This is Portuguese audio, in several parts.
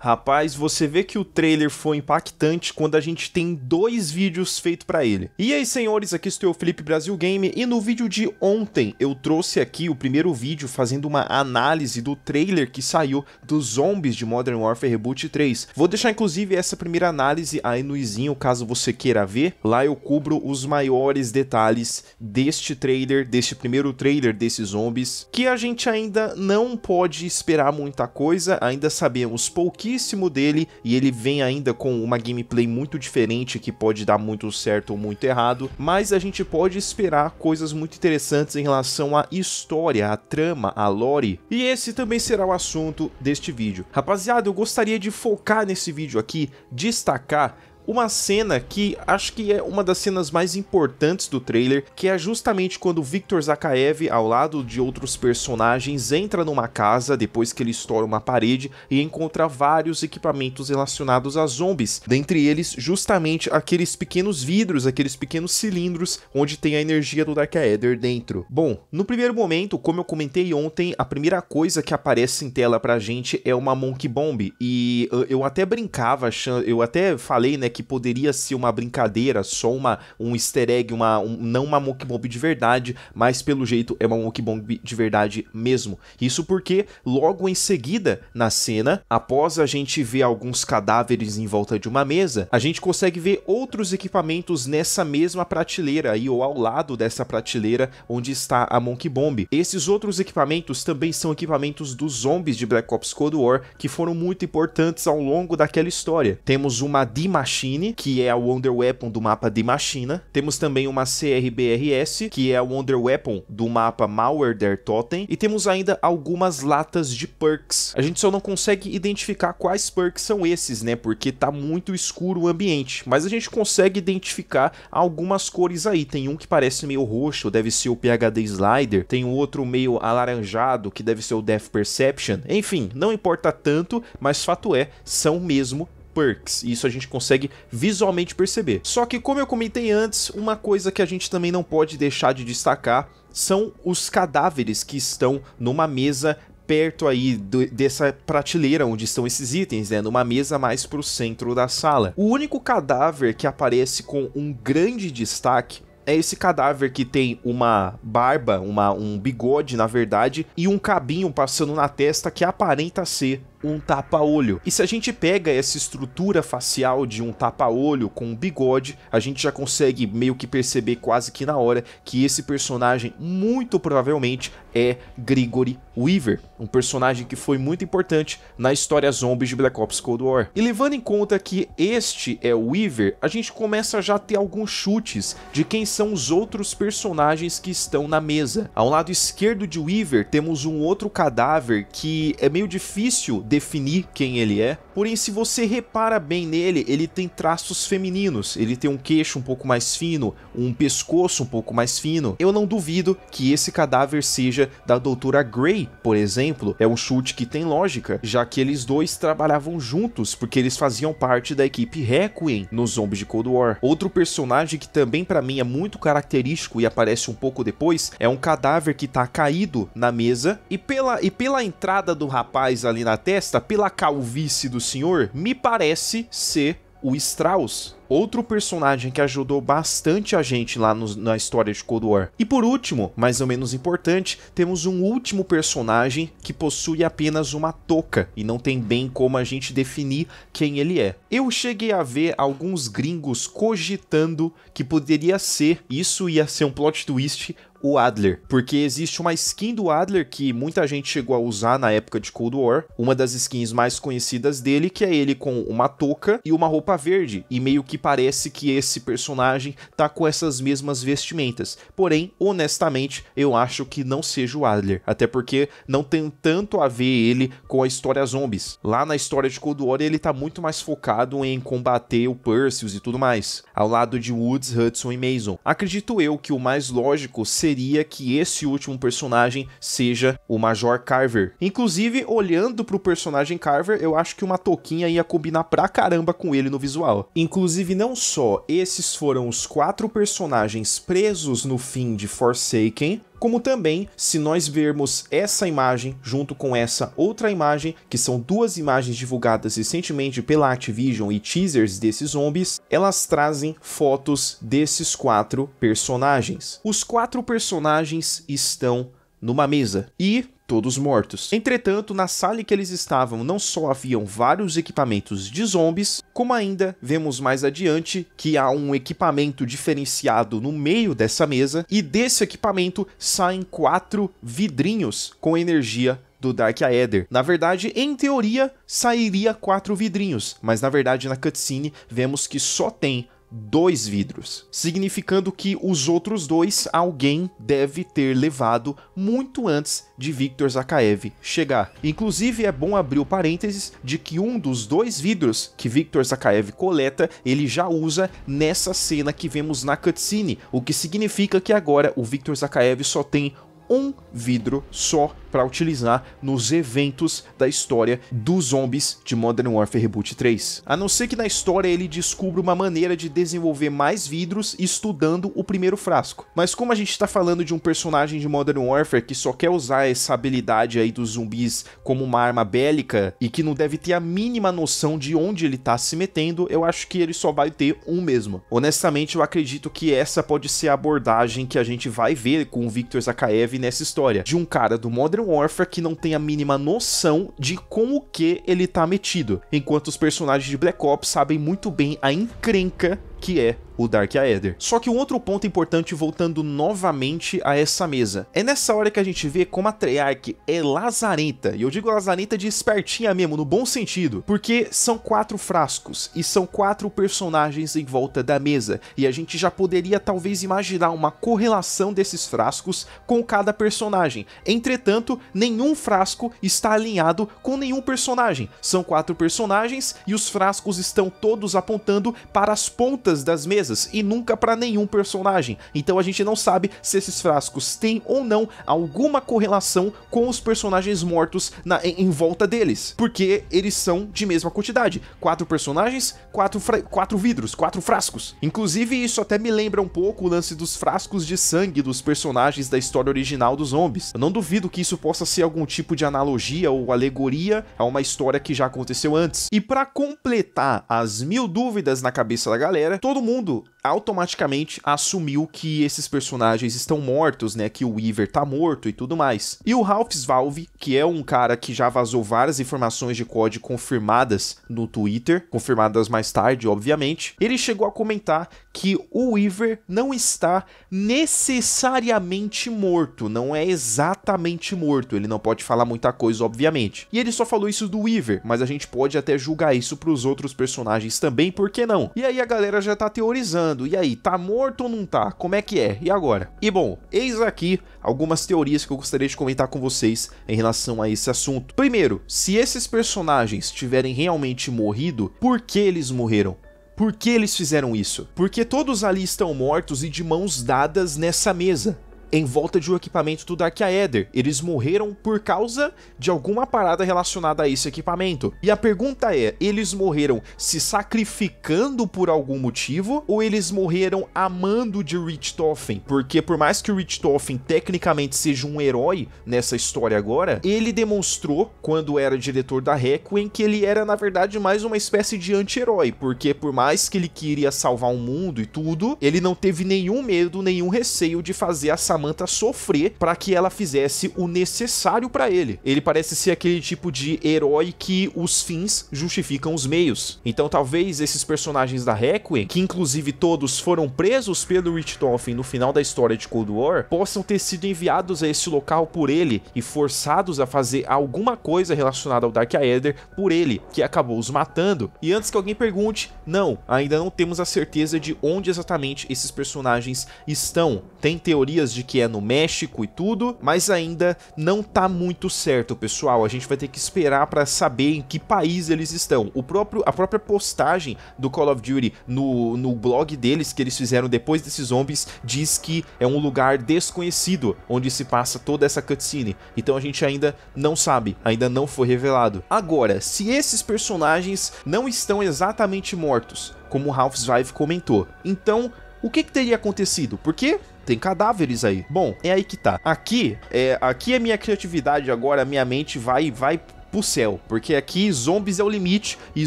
Rapaz, você vê que o trailer foi impactante quando a gente tem dois vídeos feitos para ele. E aí, senhores, aqui estou eu, Felipe Brasil Game, e no vídeo de ontem eu trouxe aqui o primeiro vídeo fazendo uma análise do trailer que saiu dos zombies de Modern Warfare Reboot 3. Vou deixar, inclusive, essa primeira análise aí no izinho, caso você queira ver. Lá eu cubro os maiores detalhes deste trailer, deste primeiro trailer desses zombies, que a gente ainda não pode esperar muita coisa, ainda sabemos pouquinho pouquíssimo dele e ele vem ainda com uma gameplay muito diferente que pode dar muito certo ou muito errado, mas a gente pode esperar coisas muito interessantes em relação à história, à trama, à lore. E esse também será o assunto deste vídeo. Rapaziada, eu gostaria de focar nesse vídeo aqui, destacar uma cena que acho que é uma das cenas mais importantes do trailer, que é justamente quando Victor Zakaev, ao lado de outros personagens, entra numa casa depois que ele estoura uma parede e encontra vários equipamentos relacionados a zombies, dentre eles justamente aqueles pequenos vidros, aqueles pequenos cilindros onde tem a energia do Dark Aether dentro. Bom, no primeiro momento, como eu comentei ontem, a primeira coisa que aparece em tela pra gente é uma Monkey Bomb, e uh, eu até brincava, eu até falei, né, que poderia ser uma brincadeira, só uma, um easter egg, uma, um, não uma Mokibomb de verdade, mas pelo jeito é uma Mokibomb de verdade mesmo. Isso porque logo em seguida, na cena, após a gente ver alguns cadáveres em volta de uma mesa, a gente consegue ver outros equipamentos nessa mesma prateleira aí, ou ao lado dessa prateleira onde está a Monkey Bomb. Esses outros equipamentos também são equipamentos dos zombies de Black Ops Cold War que foram muito importantes ao longo daquela história. Temos uma D-Machine Machine, que é a Wonder Weapon do mapa de Machina. Temos também uma CRBRS, que é a Wonder Weapon do mapa Malware Der Totem. E temos ainda algumas latas de perks. A gente só não consegue identificar quais perks são esses, né? Porque tá muito escuro o ambiente. Mas a gente consegue identificar algumas cores aí. Tem um que parece meio roxo, deve ser o PHD Slider. Tem outro meio alaranjado, que deve ser o Death Perception. Enfim, não importa tanto, mas fato é, são mesmo perks. isso a gente consegue visualmente perceber. Só que, como eu comentei antes, uma coisa que a gente também não pode deixar de destacar são os cadáveres que estão numa mesa perto aí do, dessa prateleira onde estão esses itens, né? Numa mesa mais pro centro da sala. O único cadáver que aparece com um grande destaque é esse cadáver que tem uma barba, uma, um bigode, na verdade, e um cabinho passando na testa que aparenta ser um tapa-olho. E se a gente pega essa estrutura facial de um tapa-olho com um bigode, a gente já consegue meio que perceber quase que na hora que esse personagem muito provavelmente é Gregory Weaver, um personagem que foi muito importante na história zombies de Black Ops Cold War. E levando em conta que este é o Weaver, a gente começa já a ter alguns chutes de quem são os outros personagens que estão na mesa. Ao lado esquerdo de Weaver temos um outro cadáver que é meio difícil definir quem ele é. Porém, se você repara bem nele, ele tem traços femininos. Ele tem um queixo um pouco mais fino, um pescoço um pouco mais fino. Eu não duvido que esse cadáver seja da doutora Grey, por exemplo. É um chute que tem lógica, já que eles dois trabalhavam juntos, porque eles faziam parte da equipe Requiem no Zombie de Cold War. Outro personagem que também para mim é muito característico e aparece um pouco depois é um cadáver que tá caído na mesa e pela, e pela entrada do rapaz ali na terra esta pela calvície do senhor me parece ser o Strauss, outro personagem que ajudou bastante a gente lá no, na história de Cold War. E por último, mas não menos importante, temos um último personagem que possui apenas uma touca e não tem bem como a gente definir quem ele é. Eu cheguei a ver alguns gringos cogitando que poderia ser, isso ia ser um plot twist, o Adler, porque existe uma skin do Adler que muita gente chegou a usar na época de Cold War, uma das skins mais conhecidas dele, que é ele com uma touca e uma roupa verde, e meio que parece que esse personagem tá com essas mesmas vestimentas. Porém, honestamente, eu acho que não seja o Adler, até porque não tem tanto a ver ele com a história zombies. Lá na história de Cold War ele tá muito mais focado em combater o Perseus e tudo mais, ao lado de Woods, Hudson e Mason. Acredito eu que o mais lógico seria seria que esse último personagem seja o Major Carver. Inclusive, olhando pro personagem Carver, eu acho que uma touquinha ia combinar pra caramba com ele no visual. Inclusive, não só esses foram os quatro personagens presos no fim de Forsaken, como também se nós vermos essa imagem junto com essa outra imagem, que são duas imagens divulgadas recentemente pela Activision e teasers desses zombies, elas trazem fotos desses quatro personagens. Os quatro personagens estão numa mesa e todos mortos. Entretanto, na sala que eles estavam não só haviam vários equipamentos de zombies, como ainda vemos mais adiante que há um equipamento diferenciado no meio dessa mesa, e desse equipamento saem quatro vidrinhos com energia do Dark Aether. Na verdade, em teoria, sairia quatro vidrinhos, mas na verdade na cutscene vemos que só tem dois vidros, significando que os outros dois alguém deve ter levado muito antes de Victor Zakaev chegar. Inclusive é bom abrir o parênteses de que um dos dois vidros que Victor Zakaev coleta, ele já usa nessa cena que vemos na cutscene, o que significa que agora o Victor Zakaev só tem um vidro só para utilizar nos eventos da história dos zombies de Modern Warfare Reboot 3. A não ser que na história ele descubra uma maneira de desenvolver mais vidros estudando o primeiro frasco. Mas como a gente está falando de um personagem de Modern Warfare que só quer usar essa habilidade aí dos zumbis como uma arma bélica e que não deve ter a mínima noção de onde ele está se metendo, eu acho que ele só vai ter um mesmo. Honestamente, eu acredito que essa pode ser a abordagem que a gente vai ver com o Victor Zakaev nessa história, de um cara do Modern Modern Warfare que não tem a mínima noção de com o que ele tá metido, enquanto os personagens de Black Ops sabem muito bem a encrenca que é o Dark Aether. Só que um outro ponto importante voltando novamente a essa mesa. É nessa hora que a gente vê como a Treyarch é lazarenta, e eu digo lazarenta de espertinha mesmo, no bom sentido, porque são quatro frascos e são quatro personagens em volta da mesa, e a gente já poderia talvez imaginar uma correlação desses frascos com cada personagem. Entretanto, nenhum frasco está alinhado com nenhum personagem. São quatro personagens e os frascos estão todos apontando para as pontas das mesas empresas e nunca para nenhum personagem. Então a gente não sabe se esses frascos têm ou não alguma correlação com os personagens mortos na, em, em, volta deles, porque eles são de mesma quantidade, quatro personagens, quatro, quatro vidros, quatro frascos. Inclusive isso até me lembra um pouco o lance dos frascos de sangue dos personagens da história original dos zombies. Eu não duvido que isso possa ser algum tipo de analogia ou alegoria a uma história que já aconteceu antes. E para completar as mil dúvidas na cabeça da galera, todo mundo Brasil automaticamente assumiu que esses personagens estão mortos, né? Que o Weaver tá morto e tudo mais. E o Ralph Svalve, que é um cara que já vazou várias informações de código confirmadas no Twitter, confirmadas mais tarde, obviamente, ele chegou a comentar que o Weaver não está necessariamente morto, não é exatamente morto, ele não pode falar muita coisa, obviamente. E ele só falou isso do Weaver, mas a gente pode até julgar isso para os outros personagens também, por que não? E aí a galera já tá teorizando falando. E aí, tá morto ou não tá? Como é que é? E agora? E bom, eis aqui algumas teorias que eu gostaria de comentar com vocês em relação a esse assunto. Primeiro, se esses personagens tiverem realmente morrido, por que eles morreram? Por que eles fizeram isso? Porque todos ali estão mortos e de mãos dadas nessa mesa em volta de um equipamento do Dark Aether. Eles morreram por causa de alguma parada relacionada a esse equipamento. E a pergunta é: eles morreram se sacrificando por algum motivo ou eles morreram amando de Richtofen? Porque por mais que Richtofen tecnicamente seja um herói nessa história agora, ele demonstrou quando era diretor da Requiem que ele era na verdade mais uma espécie de anti-herói, porque por mais que ele queria salvar o mundo e tudo, ele não teve nenhum medo, nenhum receio de fazer essa Samantha sofrer para que ela fizesse o necessário para ele. Ele parece ser aquele tipo de herói que os fins justificam os meios. Então talvez esses personagens da Requiem, que inclusive todos foram presos pelo Richthofen no final da história de Cold War, possam ter sido enviados a esse local por ele e forçados a fazer alguma coisa relacionada ao Dark Aether por ele, que acabou os matando. E antes que alguém pergunte, não, ainda não temos a certeza de onde exatamente esses personagens estão. Tem teorias de que é no México e tudo, mas ainda não tá muito certo, pessoal. A gente vai ter que esperar para saber em que país eles estão. O próprio, a própria postagem do Call of Duty no, no blog deles que eles fizeram depois desses zombies diz que é um lugar desconhecido onde se passa toda essa cutscene. Então a gente ainda não sabe, ainda não foi revelado. Agora, se esses personagens não estão exatamente mortos, como Ralph Zweig comentou, então o que, que teria acontecido? Porque tem cadáveres aí. Bom, é aí que tá. Aqui é, aqui é minha criatividade agora, minha mente vai vai pro céu, porque aqui zombies é o limite e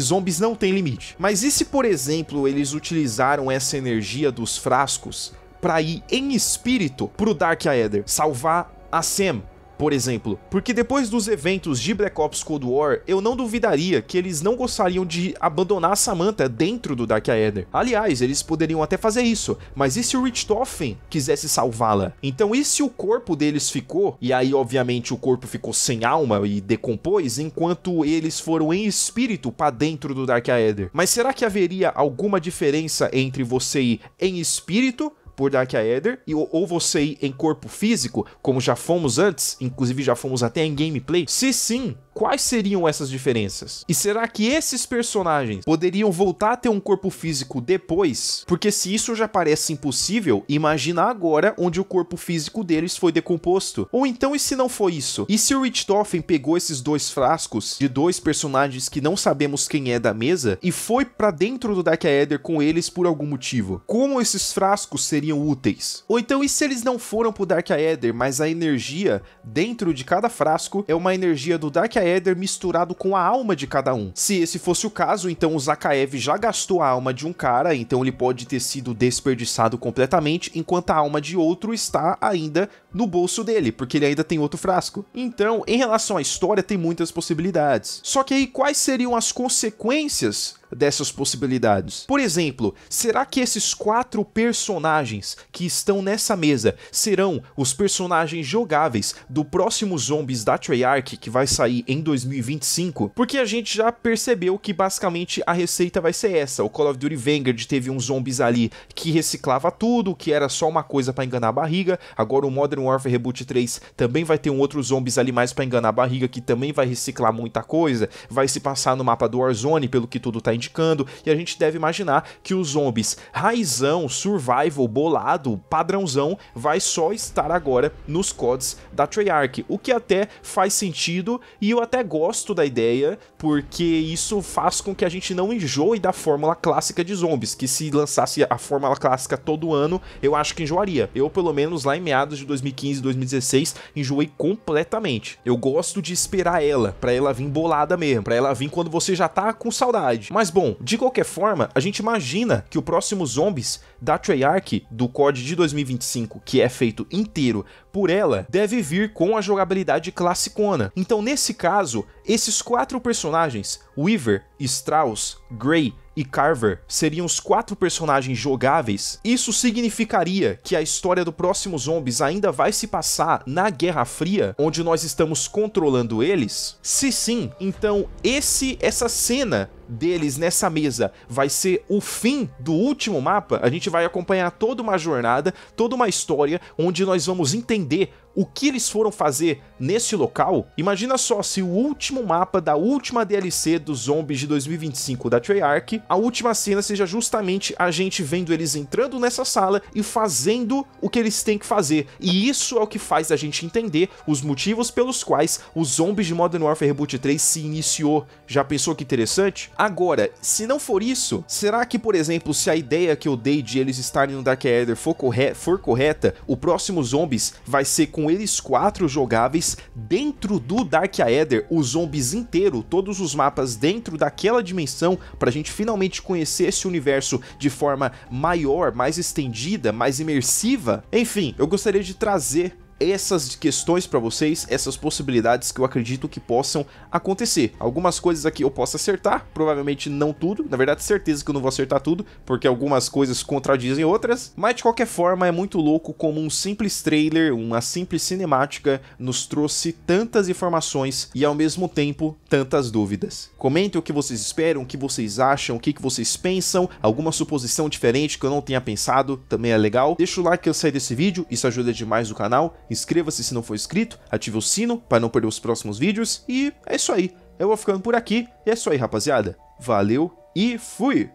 zombies não tem limite. Mas e se, por exemplo, eles utilizaram essa energia dos frascos para ir em espírito pro Dark Aether, salvar a Sam, por exemplo. Porque depois dos eventos de Black Ops Cold War, eu não duvidaria que eles não gostariam de abandonar a Samantha dentro do Dark Aether. Aliás, eles poderiam até fazer isso, mas e se o Richtofen quisesse salvá-la? Então e se o corpo deles ficou, e aí obviamente o corpo ficou sem alma e decompôs, enquanto eles foram em espírito para dentro do Dark Aether? Mas será que haveria alguma diferença entre você ir em espírito por Dark Aether, e, ou você ir em corpo físico, como já fomos antes, inclusive já fomos até em gameplay? Se sim, quais seriam essas diferenças? E será que esses personagens poderiam voltar a ter um corpo físico depois? Porque se isso já parece impossível, imagina agora onde o corpo físico deles foi decomposto. Ou então, e se não foi isso? E se o Richtofen pegou esses dois frascos de dois personagens que não sabemos quem é da mesa e foi para dentro do Dark Aether com eles por algum motivo? Como esses frascos seriam úteis? Ou então, e se eles não foram pro Dark Aether, mas a energia dentro de cada frasco é uma energia do Dark Aether misturado com a alma de cada um. Se esse fosse o caso, então o Zakaev já gastou a alma de um cara, então ele pode ter sido desperdiçado completamente, enquanto a alma de outro está ainda no bolso dele, porque ele ainda tem outro frasco. Então, em relação à história, tem muitas possibilidades. Só que aí, quais seriam as consequências dessas possibilidades. Por exemplo, será que esses quatro personagens que estão nessa mesa serão os personagens jogáveis do próximo Zombies da Treyarch que vai sair em 2025? Porque a gente já percebeu que basicamente a receita vai ser essa. O Call of Duty Vanguard teve uns zombies ali que reciclava tudo, que era só uma coisa para enganar a barriga. Agora o Modern Modern Warfare Reboot 3 também vai ter um outro zombies ali mais para enganar a barriga, que também vai reciclar muita coisa, vai se passar no mapa do Warzone, pelo que tudo tá indicando, e a gente deve imaginar que os zombies raizão, survival, bolado, padrãozão, vai só estar agora nos CODs da Treyarch, o que até faz sentido e eu até gosto da ideia, porque isso faz com que a gente não enjoe da fórmula clássica de zombies, que se lançasse a fórmula clássica todo ano, eu acho que enjoaria. Eu, pelo menos, lá em meados de 2015, 2015, 2016, enjoei completamente. Eu gosto de esperar ela, para ela vir bolada mesmo, para ela vir quando você já tá com saudade. Mas bom, de qualquer forma, a gente imagina que o próximo Zombies da Treyarch do COD de 2025, que é feito inteiro por ela, deve vir com a jogabilidade classicona. Então, nesse caso, esses quatro personagens, Weaver, Strauss, Grey e Carver seriam os quatro personagens jogáveis, isso significaria que a história do próximo Zombies ainda vai se passar na Guerra Fria, onde nós estamos controlando eles? Se sim, então esse essa cena deles nessa mesa vai ser o fim do último mapa, a gente vai acompanhar toda uma jornada, toda uma história onde nós vamos entender o que eles foram fazer nesse local, imagina só se o último mapa da última DLC dos Zombies de 2025 da Treyarch, a última cena seja justamente a gente vendo eles entrando nessa sala e fazendo o que eles têm que fazer. E isso é o que faz a gente entender os motivos pelos quais os Zombies de Modern Warfare Reboot 3 se iniciou. Já pensou que interessante? Agora, se não for isso, será que, por exemplo, se a ideia que eu dei de eles estarem no Dark Elder for, corre for correta, o próximo Zombies vai ser com com eles quatro jogáveis dentro do Dark Aether, os zombies inteiro, todos os mapas dentro daquela dimensão, para a gente finalmente conhecer esse universo de forma maior, mais estendida, mais imersiva. Enfim, eu gostaria de trazer essas questões para vocês, essas possibilidades que eu acredito que possam acontecer. Algumas coisas aqui eu posso acertar, provavelmente não tudo, na verdade certeza que eu não vou acertar tudo, porque algumas coisas contradizem outras, mas de qualquer forma é muito louco como um simples trailer, uma simples cinemática nos trouxe tantas informações e ao mesmo tempo tantas dúvidas. Comentem o que vocês esperam, o que vocês acham, o que vocês pensam, alguma suposição diferente que eu não tenha pensado, também é legal. Deixa o like que eu saí desse vídeo, isso ajuda demais o canal inscreva-se se não for inscrito, ative o sino para não perder os próximos vídeos e é isso aí. Eu vou ficando por aqui e é isso aí, rapaziada. Valeu e fui!